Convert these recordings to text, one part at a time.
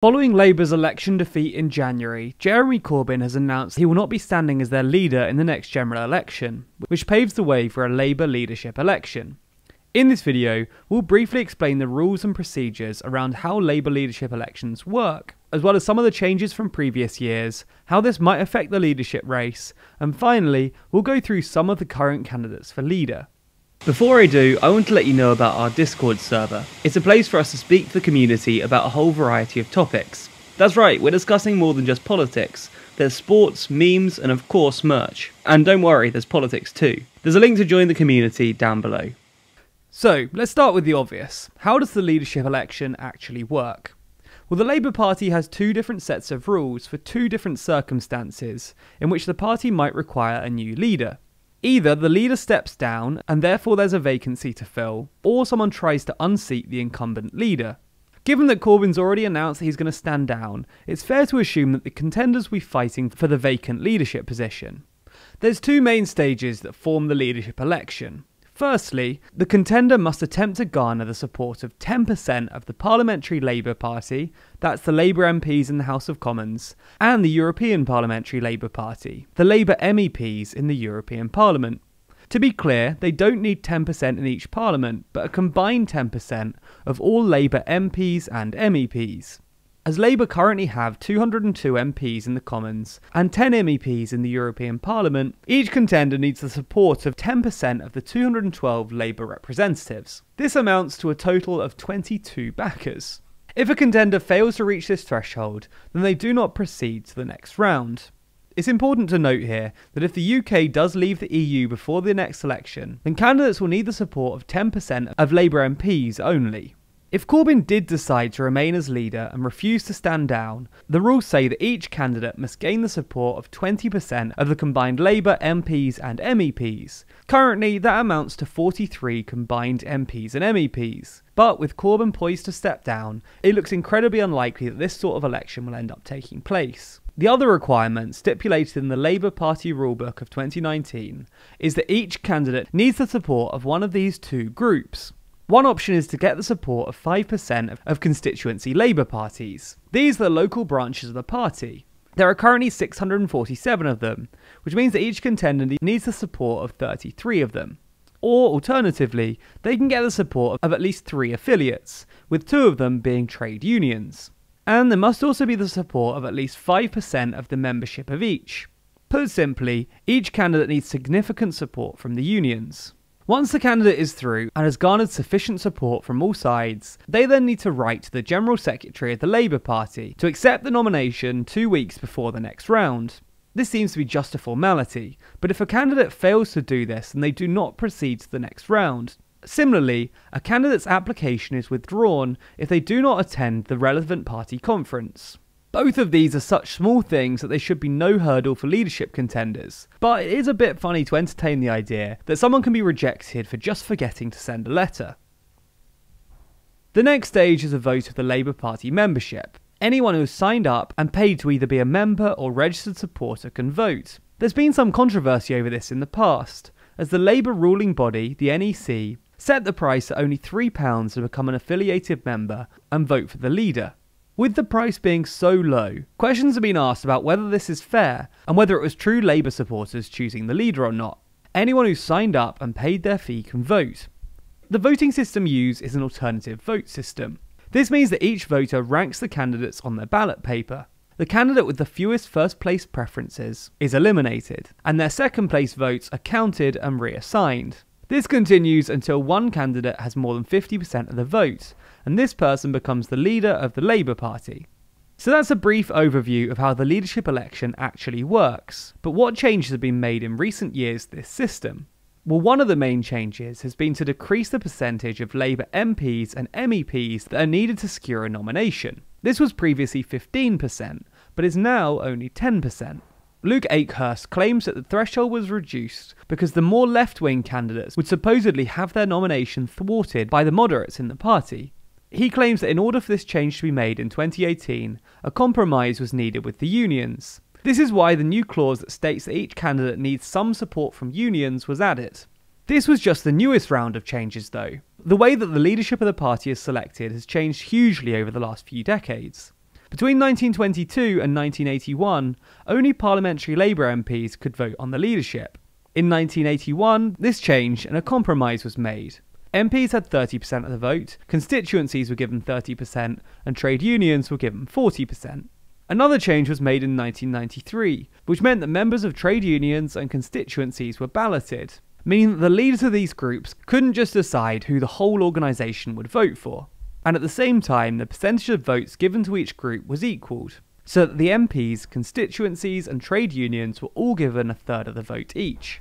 Following Labour's election defeat in January, Jeremy Corbyn has announced he will not be standing as their leader in the next general election, which paves the way for a Labour leadership election. In this video, we'll briefly explain the rules and procedures around how Labour leadership elections work, as well as some of the changes from previous years, how this might affect the leadership race, and finally, we'll go through some of the current candidates for leader. Before I do, I want to let you know about our Discord server. It's a place for us to speak to the community about a whole variety of topics. That's right, we're discussing more than just politics. There's sports, memes, and of course merch. And don't worry, there's politics too. There's a link to join the community down below. So, let's start with the obvious. How does the leadership election actually work? Well, the Labour Party has two different sets of rules for two different circumstances in which the party might require a new leader. Either the leader steps down and therefore there's a vacancy to fill, or someone tries to unseat the incumbent leader. Given that Corbyn's already announced that he's going to stand down, it's fair to assume that the contenders will be fighting for the vacant leadership position. There's two main stages that form the leadership election. Firstly, the contender must attempt to garner the support of 10% of the Parliamentary Labour Party, that's the Labour MPs in the House of Commons, and the European Parliamentary Labour Party, the Labour MEPs in the European Parliament. To be clear, they don't need 10% in each parliament, but a combined 10% of all Labour MPs and MEPs as Labour currently have 202 MPs in the Commons and 10 MEPs in the European Parliament, each contender needs the support of 10% of the 212 Labour representatives. This amounts to a total of 22 backers. If a contender fails to reach this threshold, then they do not proceed to the next round. It's important to note here that if the UK does leave the EU before the next election, then candidates will need the support of 10% of Labour MPs only. If Corbyn did decide to remain as leader and refuse to stand down, the rules say that each candidate must gain the support of 20% of the combined Labour MPs and MEPs. Currently, that amounts to 43 combined MPs and MEPs. But with Corbyn poised to step down, it looks incredibly unlikely that this sort of election will end up taking place. The other requirement stipulated in the Labour Party rulebook of 2019 is that each candidate needs the support of one of these two groups. One option is to get the support of 5% of constituency Labour parties. These are the local branches of the party. There are currently 647 of them, which means that each contender needs the support of 33 of them. Or alternatively, they can get the support of at least three affiliates, with two of them being trade unions. And there must also be the support of at least 5% of the membership of each. Put simply, each candidate needs significant support from the unions. Once the candidate is through and has garnered sufficient support from all sides, they then need to write to the General Secretary of the Labour Party to accept the nomination two weeks before the next round. This seems to be just a formality, but if a candidate fails to do this, then they do not proceed to the next round. Similarly, a candidate's application is withdrawn if they do not attend the relevant party conference. Both of these are such small things that they should be no hurdle for leadership contenders. But it is a bit funny to entertain the idea that someone can be rejected for just forgetting to send a letter. The next stage is a vote of the Labour Party membership. Anyone who has signed up and paid to either be a member or registered supporter can vote. There's been some controversy over this in the past, as the Labour ruling body, the NEC, set the price at only £3 to become an affiliated member and vote for the leader with the price being so low. Questions have been asked about whether this is fair and whether it was true Labour supporters choosing the leader or not. Anyone who signed up and paid their fee can vote. The voting system used is an alternative vote system. This means that each voter ranks the candidates on their ballot paper. The candidate with the fewest first place preferences is eliminated, and their second place votes are counted and reassigned. This continues until one candidate has more than 50% of the vote, and this person becomes the leader of the Labour Party. So that's a brief overview of how the leadership election actually works. But what changes have been made in recent years to this system? Well, one of the main changes has been to decrease the percentage of Labour MPs and MEPs that are needed to secure a nomination. This was previously 15%, but is now only 10%. Luke Akehurst claims that the threshold was reduced because the more left wing candidates would supposedly have their nomination thwarted by the moderates in the party. He claims that in order for this change to be made in 2018, a compromise was needed with the unions. This is why the new clause that states that each candidate needs some support from unions was added. This was just the newest round of changes, though. The way that the leadership of the party is selected has changed hugely over the last few decades. Between 1922 and 1981, only parliamentary Labour MPs could vote on the leadership. In 1981, this changed and a compromise was made. MPs had 30% of the vote, constituencies were given 30%, and trade unions were given 40%. Another change was made in 1993, which meant that members of trade unions and constituencies were balloted, meaning that the leaders of these groups couldn't just decide who the whole organisation would vote for and at the same time the percentage of votes given to each group was equalled, so that the MPs, constituencies and trade unions were all given a third of the vote each.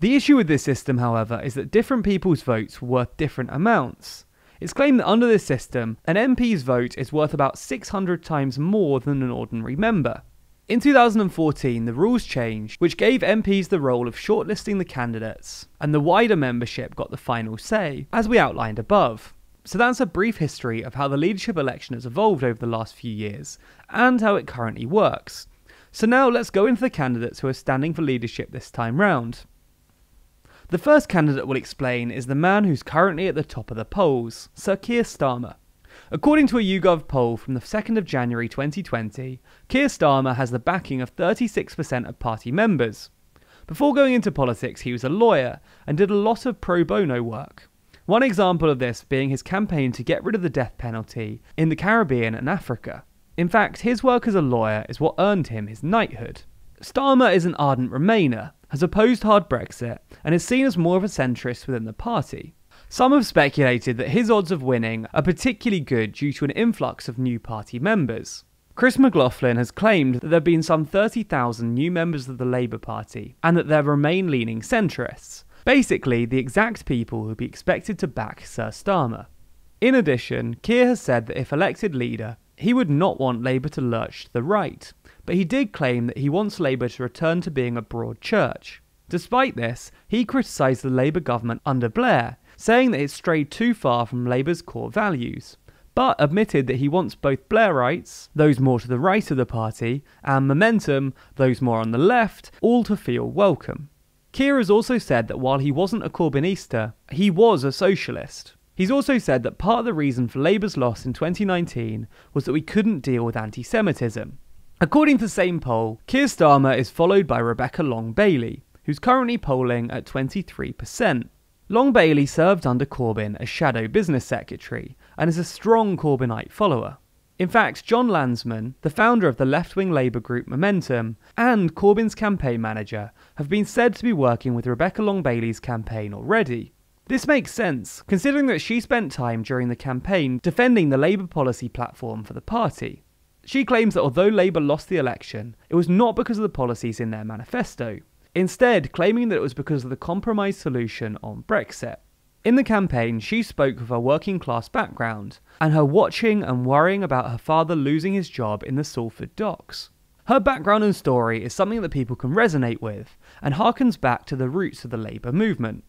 The issue with this system, however, is that different people's votes were worth different amounts. It's claimed that under this system, an MP's vote is worth about 600 times more than an ordinary member. In 2014, the rules changed, which gave MPs the role of shortlisting the candidates, and the wider membership got the final say, as we outlined above. So that's a brief history of how the leadership election has evolved over the last few years and how it currently works. So now let's go into the candidates who are standing for leadership this time round. The first candidate we'll explain is the man who's currently at the top of the polls, Sir Keir Starmer. According to a YouGov poll from the 2nd of January 2020, Keir Starmer has the backing of 36% of party members. Before going into politics, he was a lawyer and did a lot of pro bono work. One example of this being his campaign to get rid of the death penalty in the Caribbean and Africa. In fact, his work as a lawyer is what earned him his knighthood. Starmer is an ardent Remainer, has opposed hard Brexit, and is seen as more of a centrist within the party. Some have speculated that his odds of winning are particularly good due to an influx of new party members. Chris McLaughlin has claimed that there have been some 30,000 new members of the Labour Party and that they're Remain leaning centrists, basically the exact people who'd be expected to back Sir Starmer. In addition, Keir has said that if elected leader, he would not want Labour to lurch to the right, but he did claim that he wants Labour to return to being a broad church. Despite this, he criticised the Labour government under Blair, saying that it strayed too far from Labour's core values, but admitted that he wants both Blairites, those more to the right of the party, and Momentum, those more on the left, all to feel welcome. Keir has also said that while he wasn't a Corbynista, he was a socialist. He's also said that part of the reason for Labour's loss in 2019 was that we couldn't deal with anti Semitism. According to the same poll, Keir Starmer is followed by Rebecca Long Bailey, who's currently polling at 23%. Long Bailey served under Corbyn as shadow business secretary and is a strong Corbynite follower. In fact, John Landsman, the founder of the left wing Labour group Momentum, and Corbyn's campaign manager have been said to be working with Rebecca Long Bailey's campaign already. This makes sense, considering that she spent time during the campaign defending the Labour policy platform for the party. She claims that although Labour lost the election, it was not because of the policies in their manifesto, instead, claiming that it was because of the compromise solution on Brexit. In the campaign, she spoke of her working class background and her watching and worrying about her father losing his job in the Salford docks. Her background and story is something that people can resonate with and harkens back to the roots of the Labour movement.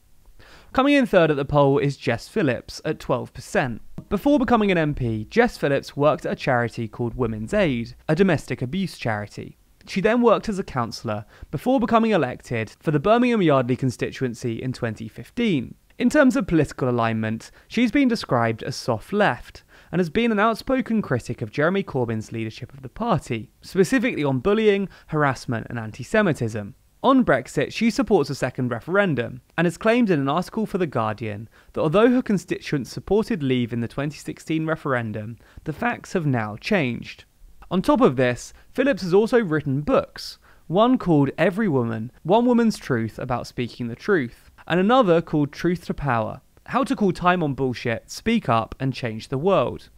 Coming in third at the poll is Jess Phillips at 12%. Before becoming an MP, Jess Phillips worked at a charity called Women's Aid, a domestic abuse charity. She then worked as a councillor before becoming elected for the Birmingham Yardley constituency in 2015. In terms of political alignment, she's been described as soft left and has been an outspoken critic of Jeremy Corbyn's leadership of the party, specifically on bullying, harassment, and anti Semitism. On Brexit, she supports a second referendum and has claimed in an article for The Guardian that although her constituents supported Leave in the 2016 referendum, the facts have now changed. On top of this, Phillips has also written books, one called Every Woman One Woman's Truth About Speaking the Truth and another called Truth to Power How to Call Time on Bullshit, Speak Up, and Change the World.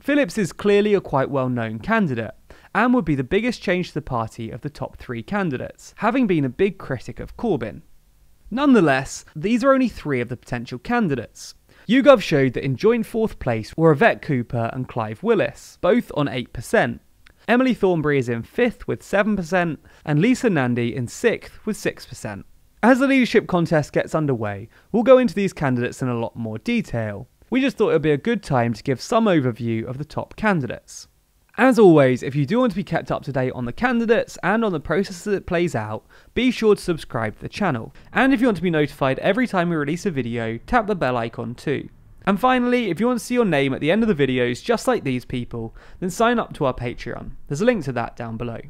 Phillips is clearly a quite well known candidate and would be the biggest change to the party of the top three candidates, having been a big critic of Corbyn. Nonetheless, these are only three of the potential candidates. YouGov showed that in joint fourth place were Yvette Cooper and Clive Willis, both on 8%. Emily Thornberry is in fifth with 7%, and Lisa Nandy in sixth with 6%. As the leadership contest gets underway, we'll go into these candidates in a lot more detail. We just thought it would be a good time to give some overview of the top candidates. As always, if you do want to be kept up to date on the candidates and on the process that plays out, be sure to subscribe to the channel. And if you want to be notified every time we release a video, tap the bell icon too. And finally, if you want to see your name at the end of the videos just like these people, then sign up to our Patreon. There's a link to that down below.